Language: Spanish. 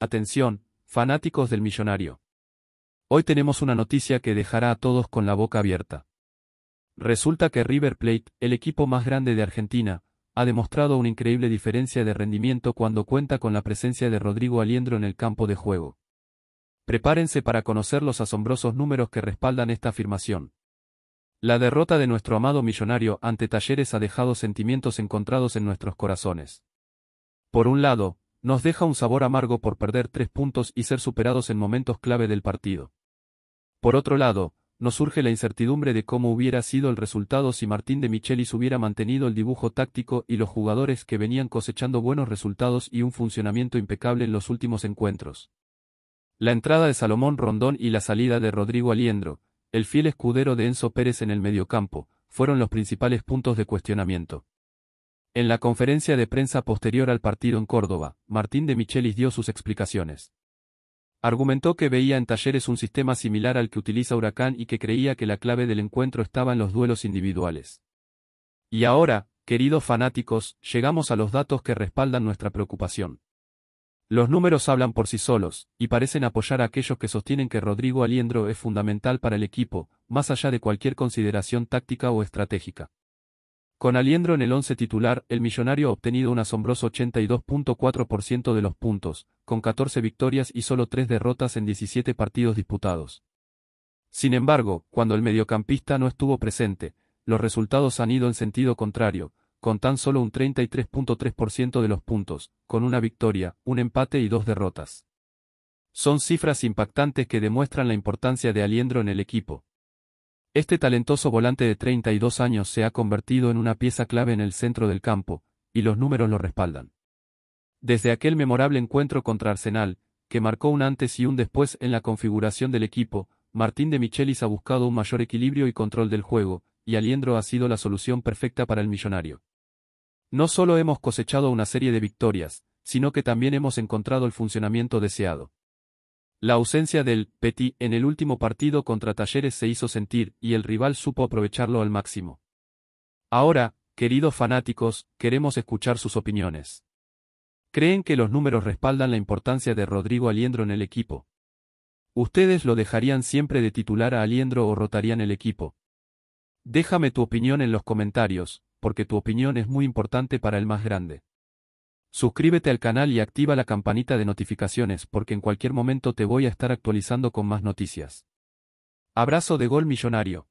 Atención, fanáticos del millonario. Hoy tenemos una noticia que dejará a todos con la boca abierta. Resulta que River Plate, el equipo más grande de Argentina, ha demostrado una increíble diferencia de rendimiento cuando cuenta con la presencia de Rodrigo Aliendro en el campo de juego. Prepárense para conocer los asombrosos números que respaldan esta afirmación. La derrota de nuestro amado millonario ante Talleres ha dejado sentimientos encontrados en nuestros corazones. Por un lado, nos deja un sabor amargo por perder tres puntos y ser superados en momentos clave del partido. Por otro lado, nos surge la incertidumbre de cómo hubiera sido el resultado si Martín de Michelis hubiera mantenido el dibujo táctico y los jugadores que venían cosechando buenos resultados y un funcionamiento impecable en los últimos encuentros. La entrada de Salomón Rondón y la salida de Rodrigo Aliendro, el fiel escudero de Enzo Pérez en el mediocampo, fueron los principales puntos de cuestionamiento. En la conferencia de prensa posterior al partido en Córdoba, Martín de Michelis dio sus explicaciones. Argumentó que veía en Talleres un sistema similar al que utiliza Huracán y que creía que la clave del encuentro estaba en los duelos individuales. Y ahora, queridos fanáticos, llegamos a los datos que respaldan nuestra preocupación. Los números hablan por sí solos, y parecen apoyar a aquellos que sostienen que Rodrigo Aliendro es fundamental para el equipo, más allá de cualquier consideración táctica o estratégica. Con Aliendro en el once titular, el millonario ha obtenido un asombroso 82.4% de los puntos, con 14 victorias y solo 3 derrotas en 17 partidos disputados. Sin embargo, cuando el mediocampista no estuvo presente, los resultados han ido en sentido contrario, con tan solo un 33.3% de los puntos, con una victoria, un empate y dos derrotas. Son cifras impactantes que demuestran la importancia de Aliendro en el equipo, este talentoso volante de 32 años se ha convertido en una pieza clave en el centro del campo, y los números lo respaldan. Desde aquel memorable encuentro contra Arsenal, que marcó un antes y un después en la configuración del equipo, Martín de Michelis ha buscado un mayor equilibrio y control del juego, y Aliendro ha sido la solución perfecta para el millonario. No solo hemos cosechado una serie de victorias, sino que también hemos encontrado el funcionamiento deseado. La ausencia del Petit en el último partido contra Talleres se hizo sentir y el rival supo aprovecharlo al máximo. Ahora, queridos fanáticos, queremos escuchar sus opiniones. ¿Creen que los números respaldan la importancia de Rodrigo Aliendro en el equipo? ¿Ustedes lo dejarían siempre de titular a Aliendro o rotarían el equipo? Déjame tu opinión en los comentarios, porque tu opinión es muy importante para el más grande. Suscríbete al canal y activa la campanita de notificaciones porque en cualquier momento te voy a estar actualizando con más noticias. Abrazo de gol millonario.